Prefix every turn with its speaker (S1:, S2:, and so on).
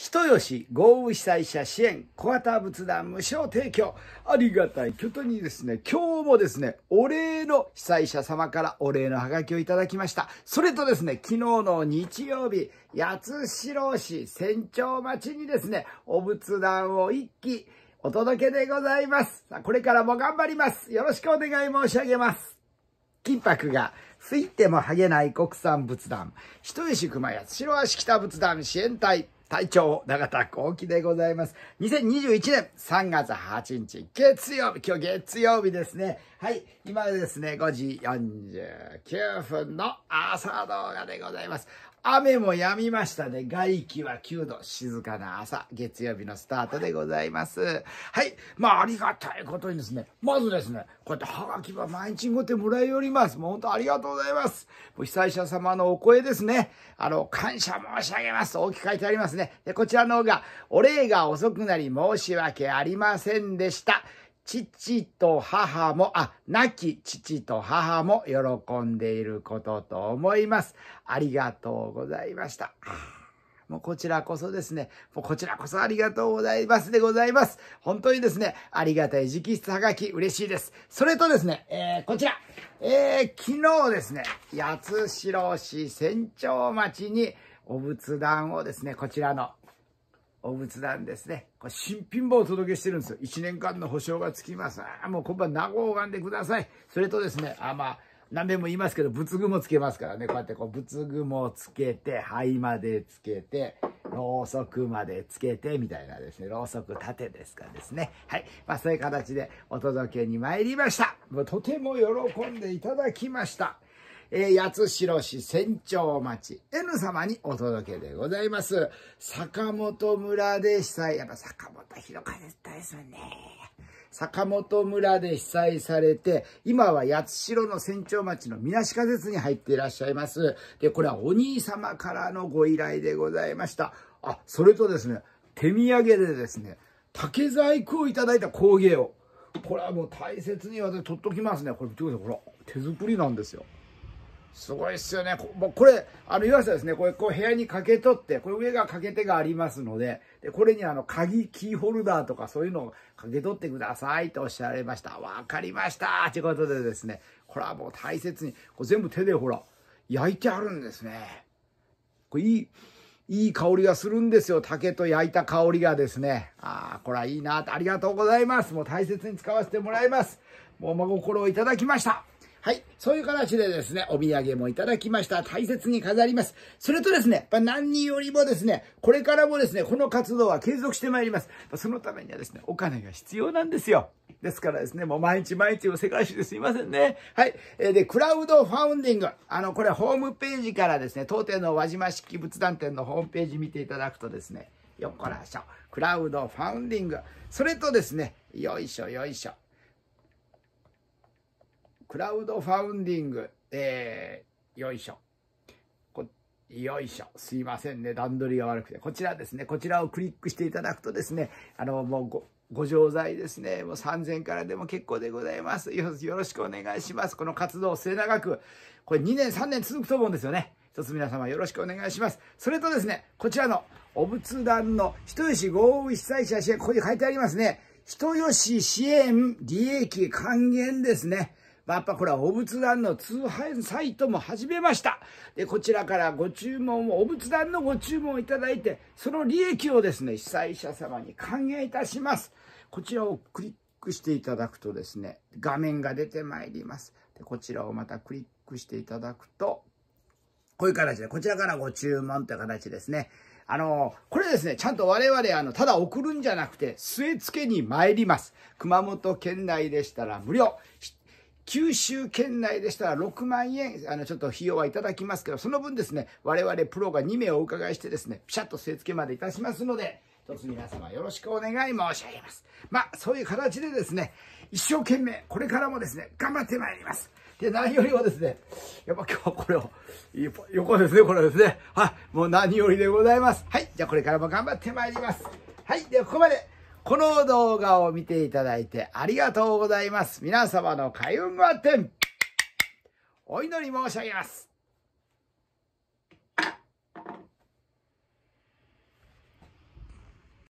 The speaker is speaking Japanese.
S1: 人吉豪雨被災者支援小型仏壇無償提供ありがたいことにですね今日もですねお礼の被災者様からお礼のハガキをいただきましたそれとですね昨日の日曜日八代市船長町にですねお仏壇を一機お届けでございますこれからも頑張りますよろしくお願い申し上げます金箔がついても剥げない国産仏壇人吉熊八代足北仏壇支援隊隊長、永田幸喜でございます。2021年3月8日、月曜日、今日月曜日ですね。はい、今ですね、5時49分の朝動画でございます。雨も止みましたね。外気は9度。静かな朝。月曜日のスタートでございます。はい。まあ、ありがたいことにですね。まずですね、こうやってハガキは毎日ごてもらいおります。もう本当ありがとうございます。被災者様のお声ですね。あの、感謝申し上げます。大きく書いてありますね。で、こちらの方が、お礼が遅くなり申し訳ありませんでした。父と母も、あ、亡き父と母も喜んでいることと思います。ありがとうございました。もうこちらこそですね、もうこちらこそありがとうございますでございます。本当にですね、ありがたい直筆はがき嬉しいです。それとですね、えー、こちら、えー、昨日ですね、八代市船長町にお仏壇をですね、こちらのお仏壇ですね。これ新品もお届けしてるんですよ。1年間の保証がつきます。ああ、もう今晩名護を拝んでください。それとですね、あまあ、何べんも言いますけど、仏具もつけますからね。こうやってこう、仏具もつけて、灰までつけて、ろうそくまでつけて、みたいなですね。ろうそくてですかですね。はい。まあ、そういう形でお届けに参りました。とても喜んでいただきました。えー、八代市船長町 N 様にお届けでございます。坂本村で被災、やっぱ坂本広がですよね。坂本村で被災されて、今は八代の船長町のみなし仮設に入っていらっしゃいます。で、これはお兄様からのご依頼でございました。あ、それとですね、手土産でですね、竹細工をいただいた工芸を。これはもう大切に私取っときますね。これ見てください。ほら、手作りなんですよ。すごいっすよね。ここれ、あの、岩瀬ですね、これ、こう部屋に掛け取って、これ上が掛け手がありますので、で、これにあの、鍵、キーホルダーとかそういうのを掛け取ってくださいとおっしゃられました。わかりましたということでですね、これはもう大切に、これ全部手でほら、焼いてあるんですね。これいい、いい香りがするんですよ。竹と焼いた香りがですね。ああ、これはいいなありがとうございます。もう大切に使わせてもらいます。もう真心をいただきました。はい。そういう形でですね、お土産もいただきました。大切に飾ります。それとですね、や何よりもですね、これからもですね、この活動は継続してまいります。そのためにはですね、お金が必要なんですよ。ですからですね、もう毎日毎日の世界中ですいませんね。はい。えー、で、クラウドファウンディング。あの、これホームページからですね、当店の輪島式仏壇店のホームページ見ていただくとですね、よっこらしょ。クラウドファウンディング。それとですね、よいしょよいしょ。クラウドファウンディング、えー、よいしょ。よいしょ。すいませんね。段取りが悪くて。こちらですね。こちらをクリックしていただくとですね、あの、もうご、ご錠剤ですね。もう3000からでも結構でございますよ。ろしくお願いします。この活動を末永く、これ2年3年続くと思うんですよね。一つ皆様よろしくお願いします。それとですね、こちらの、お仏壇の人吉豪雨被災者支援、ここに書いてありますね。人吉支援利益還元ですね。やっぱこれはお仏壇の通販サイトも始めました。で、こちらからご注文を、お仏壇のご注文をいただいて、その利益をですね、被災者様に還元いたします。こちらをクリックしていただくとですね、画面が出てまいります。でこちらをまたクリックしていただくと、こういう形で、こちらからご注文という形ですね。あの、これですね、ちゃんと我々、あの、ただ送るんじゃなくて、据え付けに参ります。熊本県内でしたら無料。九州県内でしたら6万円、あの、ちょっと費用はいただきますけど、その分ですね、我々プロが2名お伺いしてですね、ピシャッと据え付けまでいたしますので、一つ皆様よろしくお願い申し上げます。まあ、そういう形でですね、一生懸命、これからもですね、頑張ってまいります。で、何よりもですね、やっぱ今日はこれを、横ですね、これですね。はい、もう何よりでございます。はい、じゃあこれからも頑張ってまいります。はい、ではここまで。この動画を見ていただいてありがとうございます。皆様の開運ごあっお祈り申し上げます。